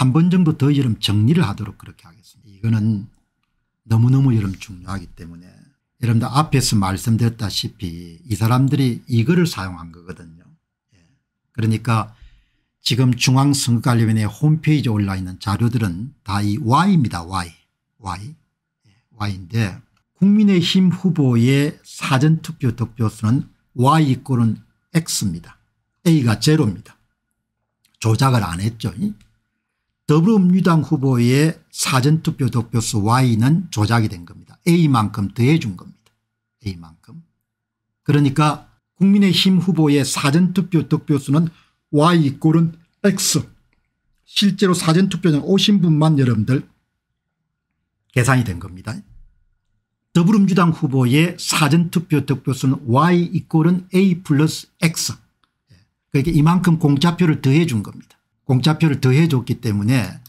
한번 정도 더 여름 정리를 하도록 그렇게 하겠습니다. 이거는 너무너무 여름 중요하기 때문에 여러분들 앞에서 말씀드렸다시피 이 사람들이 이거를 사용한 거거든요. 예. 그러니까 지금 중앙선거관리위원회 홈페이지에 올라 있는 자료들은 다 이 Y입니다. Y. Y. 예. Y인데 국민의힘 후보의 사전투표 득표수는 Y 꼴은 X입니다. A가 제로입니다. 조작을 안 했죠. 더불어민주당 후보의 사전투표 득표수 Y는 조작이 된 겁니다. A만큼 더해준 겁니다. A만큼. 그러니까 국민의힘 후보의 사전투표 득표수는 Y 꼴은 X. 실제로 사전투표는 오신 분만 여러분들 계산이 된 겁니다. 더불어민주당 후보의 사전투표 득표수는 Y 이꼴은 A 플러스 X. 예. 그러니까 이만큼 공짜표를 더해준 겁니다. 공짜표를 더해 줬기 때문에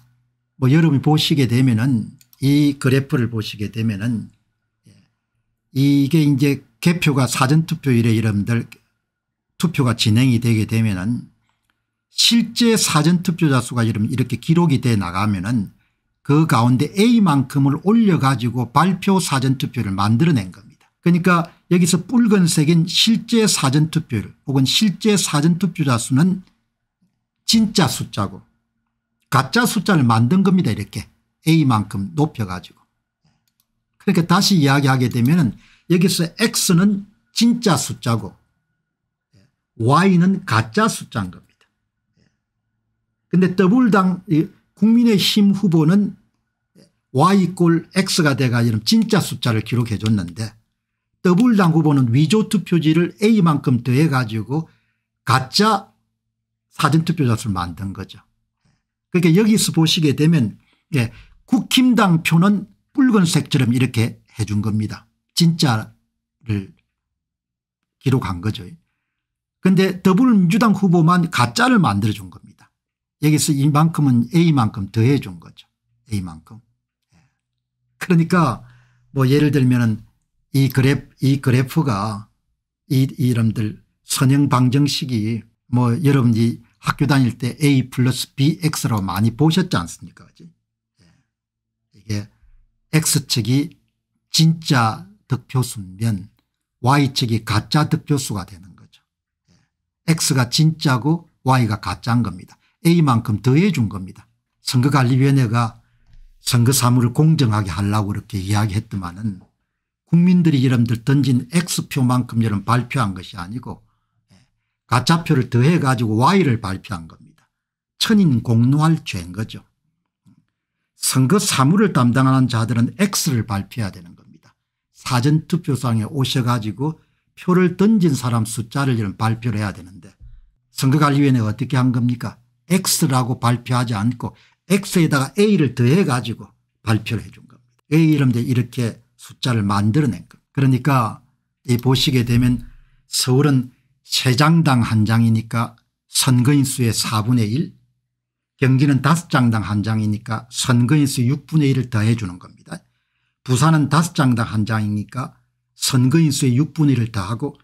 뭐 여러분이 보시게 되면은 이 그래프를 보시게 되면은 예, 이게 이제 개표가 사전투표일에 여러분들 투표가 진행이 되게 되면은 실제 사전투표자 수가 여러분 이렇게 기록이 돼 나가면은 그 가운데 A만큼을 올려가지고 발표 사전투표를 만들어낸 겁니다. 그러니까 여기서 붉은색인 실제 사전투표율 혹은 실제 사전투표자 수는 진짜 숫자고 가짜 숫자를 만든 겁니다 이렇게 A만큼 높여가지고. 그러니까 다시 이야기하게 되면 여기서 X는 진짜 숫자고 Y는 가짜 숫자인 겁니다. 근데 더블당 국민의힘 후보는 y 꼴 x가 돼가지고 진짜 숫자를 기록해 줬는데 더블당 후보는 위조 투표지를 a만큼 더해가지고 가짜 사전투표자수를 만든 거죠. 그러니까 여기서 보시게 되면 예, 국힘당 표는 붉은색처럼 이렇게 해준 겁니다. 진짜를 기록한 거죠. 그런데 더불어민주당 후보만 가짜를 만들어준 겁니다. 여기서 이만큼은 A만큼 더해준 거죠. A만큼. 예. 그러니까 뭐 예를 들면 이 그래프, 이 그래프가 이 이름들 선형 방정식이 뭐 여러분이 학교 다닐 때 A 플러스 BX라고 많이 보셨지 않습니까? 그치? 예. 이게 X측이 진짜 득표수면 Y측이 가짜 득표수가 되는 거죠. 예. X가 진짜고 Y가 가짜인 겁니다. A만큼 더해 준 겁니다. 선거관리위원회가 선거 사무를 공정하게 하려고 이렇게 이야기했더만은 국민들이 여러분들 던진 X표만큼 여러분 발표한 것이 아니고 가짜표를 더해 가지고 Y를 발표한 겁니다. 천인 공노할 죄인 거죠. 선거 사무를 담당하는 자들은 X를 발표해야 되는 겁니다. 사전투표상에 오셔가지고 표를 던진 사람 숫자를 이런 발표를 해야 되는데 선거관리위원회가 어떻게 한 겁니까 X라고 발표하지 않고 X에다가 A를 더해 가지고 발표를 해준 겁니다. A 이름대 이렇게 숫자를 만들어낸 겁니다. 그러니까 이 보시게 되면 서울은 3장당 한 장이니까 선거인수의 4분의 1 경기는 5장당 한 장이니까 선거인수 의 6분의 1을 더해 주는 겁니다. 부산은 5장당 한 장이니까 선거인수의 6분의 1을 더하고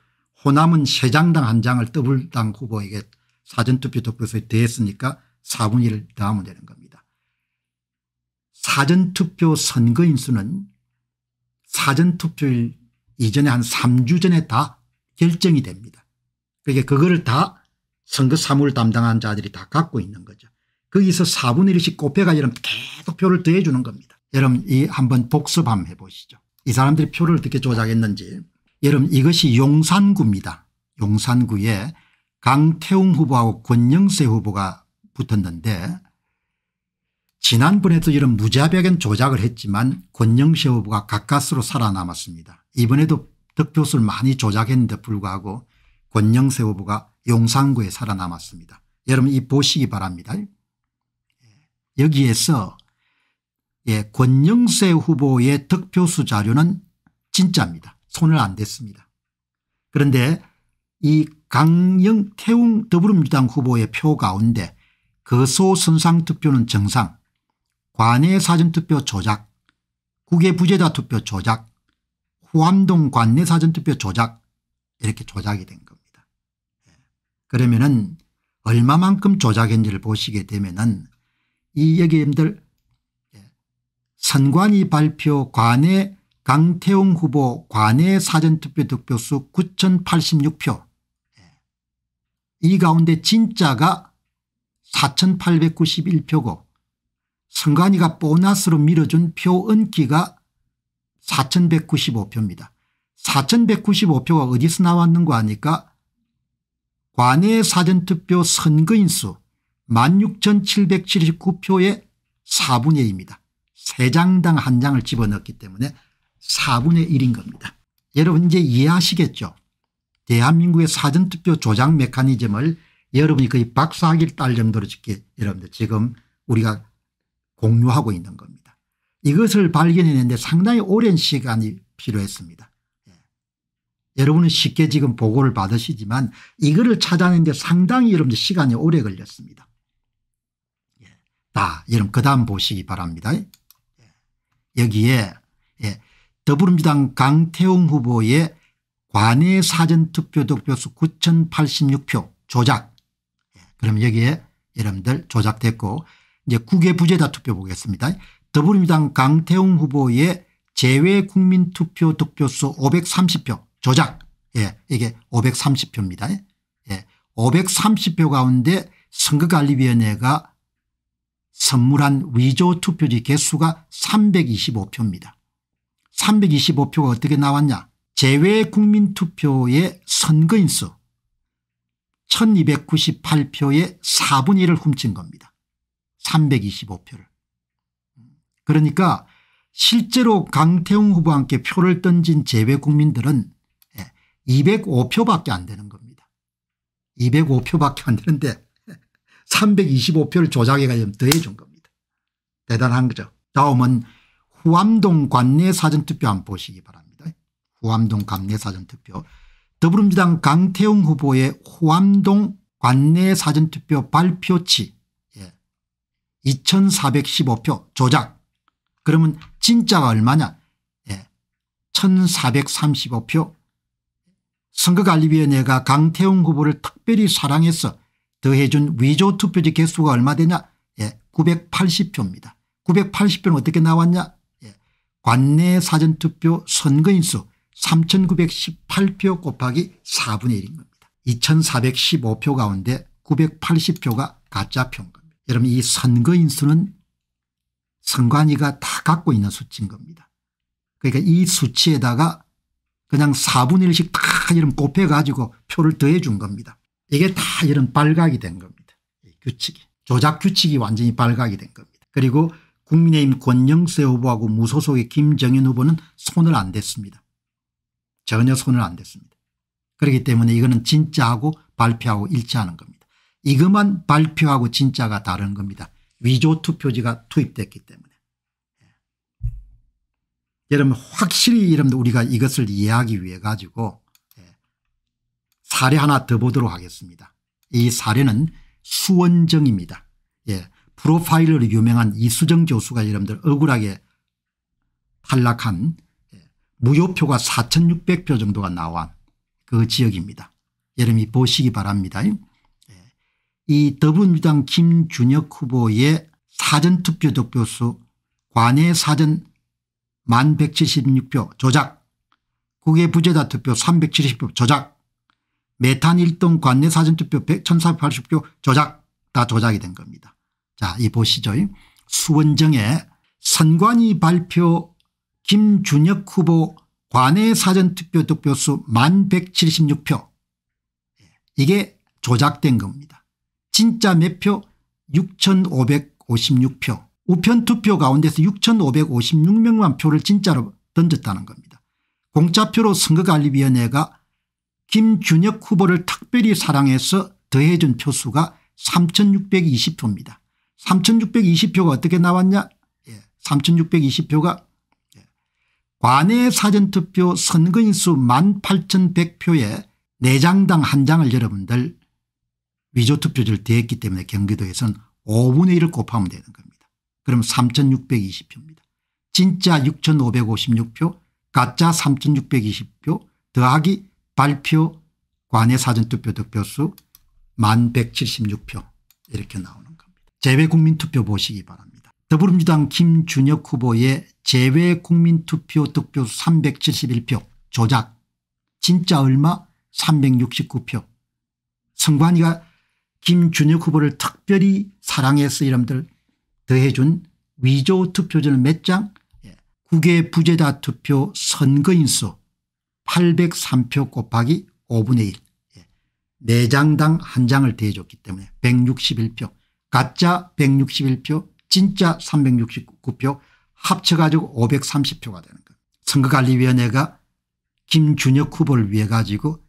호남은 3장당 한 장을 더블당 후보에게 사전투표 득표소에 대했으니까 4분의 1을 더하면 되는 겁니다. 사전투표 선거인수는 사전투표일 이전에 한 3주 전에 다 결정이 됩니다. 그게 그러니까 그거를 다 선거 사무를 담당한 자들이 다 갖고 있는 거죠. 거기서 4분의 1씩 곱해가지고 계속 표를 더해주는 겁니다. 여러분 이 한번 복습 한번 해보시죠. 이 사람들이 표를 어떻게 조작했는지. 여러분 이것이 용산구입니다. 용산구에 강태웅 후보하고 권영세 후보가 붙었는데 지난번에도 이런 무자비하게 조작을 했지만 권영세 후보가 가까스로 살아남았습니다. 이번에도 득표수를 많이 조작했는데 불구하고 권영세 후보가 용산구에 살아남았습니다. 여러분 이 보시기 바랍니다. 예. 여기에서 예, 권영세 후보의 득표수 자료는 진짜입니다. 손을 안 댔습니다. 그런데 이 강영 태웅 더불어민주당 후보의 표 가운데 거소 선상 투표는 정상 관내 사전 투표 조작 국외 부재자 투표 조작 후암동 관내 사전 투표 조작 이렇게 조작이 된 겁니다. 그러면은 얼마만큼 조작했는지를 보시게 되면은 이 여기님들 예, 선관위 발표 관내 강태웅 후보 관내 사전투표 득표수 9,086표 예. 이 가운데 진짜가 4,891표고 선관위가 보너스로 밀어준 표 은기가 4,195표입니다. 4,195표가 어디서 나왔는가 하니까 관내 사전투표 선거인수 16,779표의 4분의 1입니다. 3장당 한장을 집어넣기 때문에 4분의 1인 겁니다. 여러분 이제 이해하시겠죠? 대한민국의 사전투표 조작 메커니즘을 여러분이 거의 박사학위를 딸 정도로 쉽게 여러분들 지금 우리가 공유하고 있는 겁니다. 이것을 발견했는데 상당히 오랜 시간이 필요했습니다. 여러분은 쉽게 지금 보고를 받으시지만 이거를 찾아내는데 상당히 여러분들 시간이 오래 걸렸습니다. 예. 다 여러분 그 다음 보시기 바랍니다. 예. 여기에 예. 더불어민주당 강태웅 후보의 관외 사전투표 득표수 9,086표 조작. 예. 그럼 여기에 여러분들 조작됐고 이제 국외 부재다 투표 보겠습니다. 더불어민주당 강태웅 후보의 재외국민투표 득표수 530표 조작 예, 이게 530표입니다. 예, 530표 가운데 선거관리위원회가 선물한 위조 투표지 개수가 325표입니다. 325표가 어떻게 나왔냐 재외국민투표의 선거인수 1298표의 4분의 1을 훔친 겁니다. 325표를. 그러니까 실제로 강태웅 후보한테 표를 던진 재외국민들은 205표밖에 안 되는 겁니다. 205표밖에 안 되는데 325표를 조작해가지고 더해준 겁니다. 대단한 거죠. 다음은 후암동 관내 사전투표 한번 보시기 바랍니다. 후암동 관내 사전투표. 더불어민주당 강태웅 후보의 후암동 관내 사전투표 발표치 예. 2415표 조작 그러면 진짜가 얼마냐 예. 1435표 선거관리위원회가 강태웅 후보를 특별히 사랑해서 더해준 위조 투표지 개수가 얼마 되냐 예, 980표입니다. 980표는 어떻게 나왔냐 예, 관내 사전투표 선거인수 3918표 곱하기 4분의 1인 겁니다. 2415표 가운데 980표가 가짜표인 겁니다. 여러분 이 선거인수는 선관위가 다 갖고 있는 수치인 겁니다. 그러니까 이 수치에다가 그냥 4분의 1씩 다 이런 곱해 가지고 표를 더해 준 겁니다. 이게 다 이런 발각이 된 겁니다. 규칙이 조작 규칙이 완전히 발각이 된 겁니다. 그리고 국민의힘 권영세 후보하고 무소속의 김정현 후보는 손을 안 댔습니다. 전혀 손을 안 댔습니다. 그렇기 때문에 이거는 진짜하고 발표하고 일치하는 겁니다. 이것만 발표하고 진짜가 다른 겁니다. 위조 투표지가 투입됐기 때문에. 여러분 확실히 여러분 우리가 이것을 이해하기 위해 가지고 예, 사례 하나 더 보도록 하겠습니다. 이 사례는 수원정입니다. 예, 프로파일러 유명한 이수정 교수가 여러분들 억울하게 탈락한 예, 무효표가 4600표 정도가 나온 그 지역입니다. 여러분이 보시기 바랍니다. 예, 이 더불어민주당 김준혁 후보의 사전투표 득표수 관외 사전 1 176표 조작 국외 부재자 투표 370표 조작 메탄 1동 관내 사전 투표 1480표 조작 다 조작이 된 겁니다. 자, 이 보시죠. 수원정의 선관위 발표 김준혁 후보 관내 사전투표 득표수 1176표 예, 이게 조작된 겁니다. 진짜 몇 표? 6556표 우편 투표 가운데서 6,556명만 표를 진짜로 던졌다는 겁니다. 공짜표로 선거관리위원회가 김준혁 후보를 특별히 사랑해서 더해준 표수가 3620표입니다. 3620표가 어떻게 나왔냐 3620표가 예, 예, 관내 사전투표 선거인수 18,100표에 4장당 한장을 여러분들 위조투표를 대했기 때문에 경기도에서는 5분의 1을 곱하면 되는 겁니다. 그럼 3620표입니다. 진짜 6556표 가짜 3620표 더하기 발표 관외 사전투표 득표수 1176표 이렇게 나오는 겁니다. 재외국민투표 보시기 바랍니다. 더불어민주당 김준혁 후보의 재외국민투표 득표수 371표 조작 진짜 얼마 369표 성관이가 김준혁 후보를 특별히 사랑해서 이름들 더해준 위조 투표전 몇 장, 예. 국외 부재자 투표 선거인수 803표 곱하기 5분의 1 4장당 예. 1장을 대해줬기 때문에 161표 가짜 161표 진짜 369표 합쳐가지고 530표가 되는 거예요. 선거관리위원회가 김준혁 후보를 위해 가지고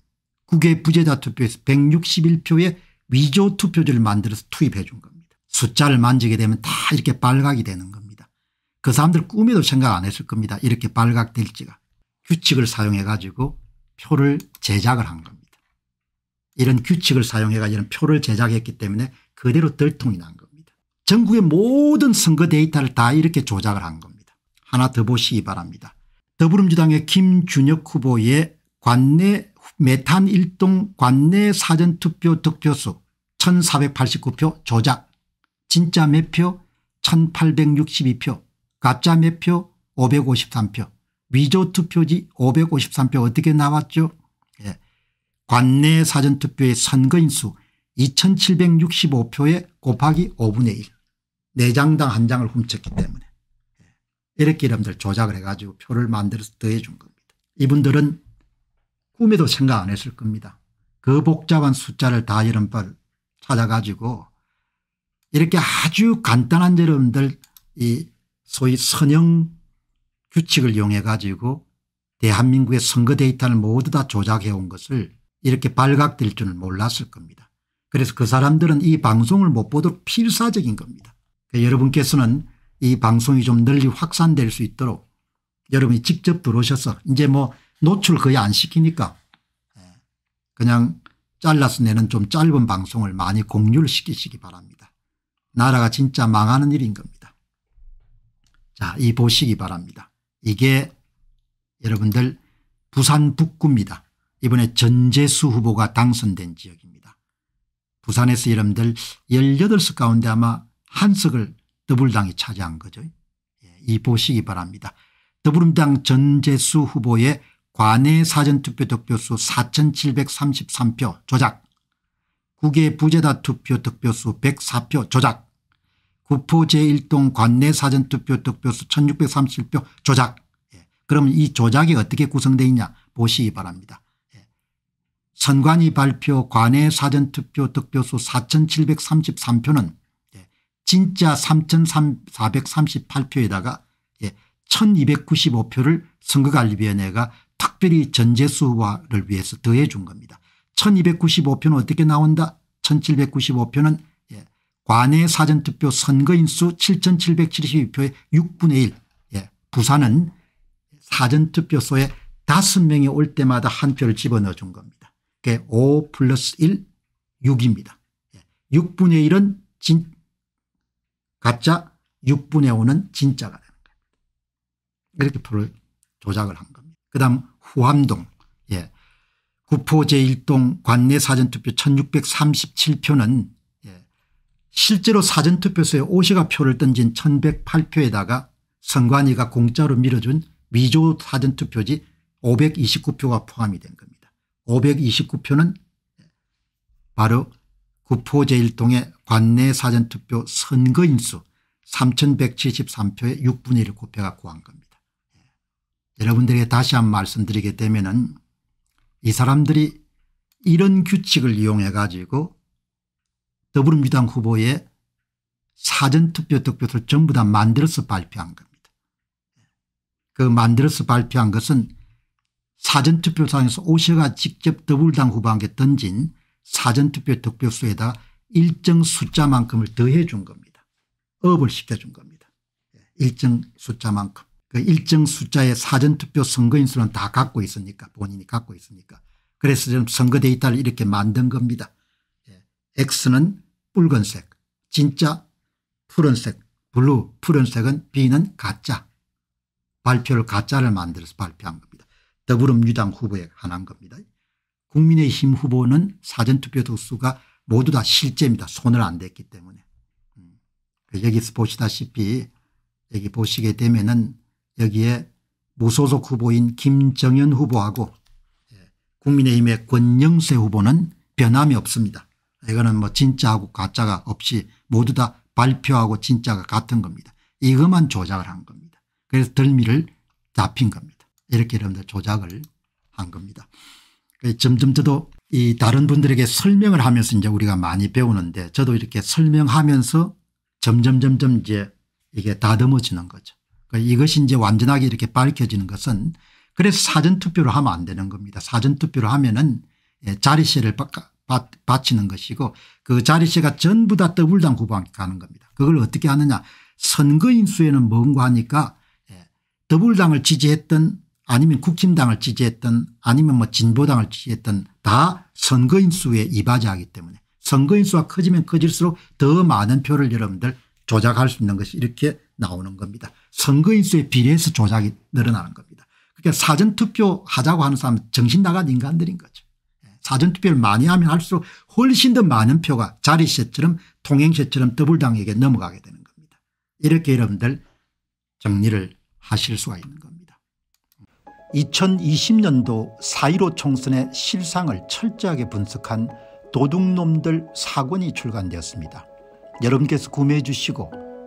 국외 부재자 투표에서 161표의 위조 투표지를 만들어서 투입해 준 거. 숫자를 만지게 되면 다 이렇게 발각이 되는 겁니다. 그 사람들 꿈에도 생각 안 했을 겁니다. 이렇게 발각될지가. 규칙을 사용해 가지고 표를 제작을 한 겁니다. 이런 규칙을 사용해 가지고 이런 표를 제작했기 때문에 그대로 덜통이 난 겁니다. 전국의 모든 선거 데이터를 다 이렇게 조작을 한 겁니다. 하나 더 보시기 바랍니다. 더불어민주당의 김준혁 후보의 관내 메탄 1동 관내 사전투표 득표수 1489표 조작 진짜 몇 표? 1862표 가짜 몇 표? 553표 위조 투표지 553표 어떻게 나왔죠? 예. 관내 사전투표의 선거인수 2765표에 곱하기 5분의 1 4장당 한 장을 훔쳤기 때문에 예. 이렇게 이름들 조작을 해가지고 표를 만들어서 더해 준 겁니다. 이분들은 꿈에도 생각 안 했을 겁니다. 그 복잡한 숫자를 다 이런 걸 찾아가지고 이렇게 아주 간단한 여러분들 이 소위 선형 규칙을 이용해 가지고 대한민국의 선거 데이터를 모두 다 조작해 온 것을 이렇게 발각될 줄은 몰랐을 겁니다. 그래서 그 사람들은 이 방송을 못 보도록 필사적인 겁니다. 그 여러분께서는 이 방송이 좀 널리 확산될 수 있도록 여러분이 직접 들어오셔서 이제 뭐 노출 거의 안 시키니까 예, 그냥 잘라서 내는 좀 짧은 방송을 많이 공유를 시키시기 바랍니다. 나라가 진짜 망하는 일인 겁니다. 자, 이 보시기 바랍니다. 이게 여러분들 부산 북구입니다. 이번에 전재수 후보가 당선된 지역입니다. 부산에서 여러분들 18석 가운데 아마 한 석을 더불당이 차지한 거죠. 예, 이 보시기 바랍니다. 더불당 전재수 후보의 관내 사전투표 득표수 4733표 조작 국외 부재다 투표 득표수 104표 조작 구포 제1동 관내 사전투표 득표수 1637표 조작 예. 그러면 이 조작이 어떻게 구성되어 있냐 보시기 바랍니다. 예. 선관위 발표 관내 사전투표 득표수 4733표는 예. 진짜 3438표에다가 1295표를 예, 선거관리위원회가 특별히 전재수화를 위해서 더해 준 겁니다. 1 2 9 5표는 어떻게 나온다 1795편은 예, 관내 사전투표 선거인수 7772표의 6분의 1 예. 부산은 사전투표소에 5명이 올 때마다 한 표를 집어넣어 준 겁니다. 그게 5 플러스 1 6입니다. 예. 6분의 1은 진 가짜 6분의 5는 진짜가 되는 겁니다. 이렇게 표를 조작을 한 겁니다. 그 다음 후암동 구포 제1동 관내 사전투표 1637표는 예, 실제로 사전투표소에 오시가 표를 던진 1108표에다가 선관위가 공짜로 밀어준 위조 사전투표지 529표가 포함이 된 겁니다. 529표는 예, 바로 구포 제1동의 관내 사전투표 선거인수 3173표의 6분의 1을 곱해가 구한 겁니다. 예, 여러분들에게 다시 한 말씀드리게 되면 은이 사람들이 이런 규칙을 이용해 가지고 더불어민주당 후보의 사전투표 득표를 전부 다 만들어서 발표한 겁니다. 그 만들어서 발표한 것은 사전투표상에서 오셔가 직접 더불당 후보한테 던진 사전투표 득표수에다 일정 숫자만큼을 더해 준 겁니다. 업을 시켜 준 겁니다. 예, 일정 숫자만큼. 그 일정 숫자의 사전투표 선거인 수는 다 갖고 있으니까 본인이 갖고 있으니까 그래서 지금 선거 데이터를 이렇게 만든 겁니다. 예. X는 붉은색 진짜 푸른색 블루 푸른색은 B는 가짜 발표를 가짜를 만들어서 발표한 겁니다. 더불어민주당 후보에 한한 겁니다. 국민의힘 후보는 사전투표 도수가 모두 다 실제입니다. 손을 안 댔기 때문에. 음. 그 여기서 보시다시피 여기 보시게 되면은 여기에 무소속 후보인 김정현 후보하고 예, 국민의힘의 권영세 후보는 변함이 없습니다. 이거는 뭐 진짜하고 가짜가 없이 모두 다 발표하고 진짜가 같은 겁니다. 이것만 조작을 한 겁니다. 그래서 덜미를 잡힌 겁니다. 이렇게 여러분들 조작을 한 겁니다. 그 점점 저도 이 다른 분들에게 설명을 하면서 이제 우리가 많이 배우는데 저도 이렇게 설명하면서 점점 점점 이제 이게 다듬어지는 거죠. 그러니까 이것이 이제 완전하게 이렇게 밝혀지는 것은 그래서 사전투표를 하면 안 되는 겁니다. 사전투표를 하면은 예, 자리세를 바치는 것이고 그 자리세가 전부 다 더블당 후보한테 가는 겁니다. 그걸 어떻게 하느냐 선거인수에는 뭔가 하니까 예, 더블당을 지지했던 아니면 국힘당을 지지했던 아니면 뭐 진보당을 지지했던 다 선거인수에 이바지하기 때문에 선거인수가 커지면 커질수록 더 많은 표를 여러분들 조작할 수 있는 것이 이렇게 나오는 겁니다. 선거인수에 비례해서 조작이 늘어나는 겁니다. 그러니까 사전투표 하자고 하는 사람은 정신 나간 인간들인 거죠. 예, 사전투표를 많이 하면 할수록 훨씬 더 많은 표가 자리세처럼 통행세처럼 더블당에게 넘어가게 되는 겁니다. 이렇게 여러분들 정리를 하실 수가 있는 겁니다. 2020년도 4.15 총선의 실상을 철저하게 분석한 도둑놈들 사권이 출간되었습니다. 여러분께서 구매해 주시고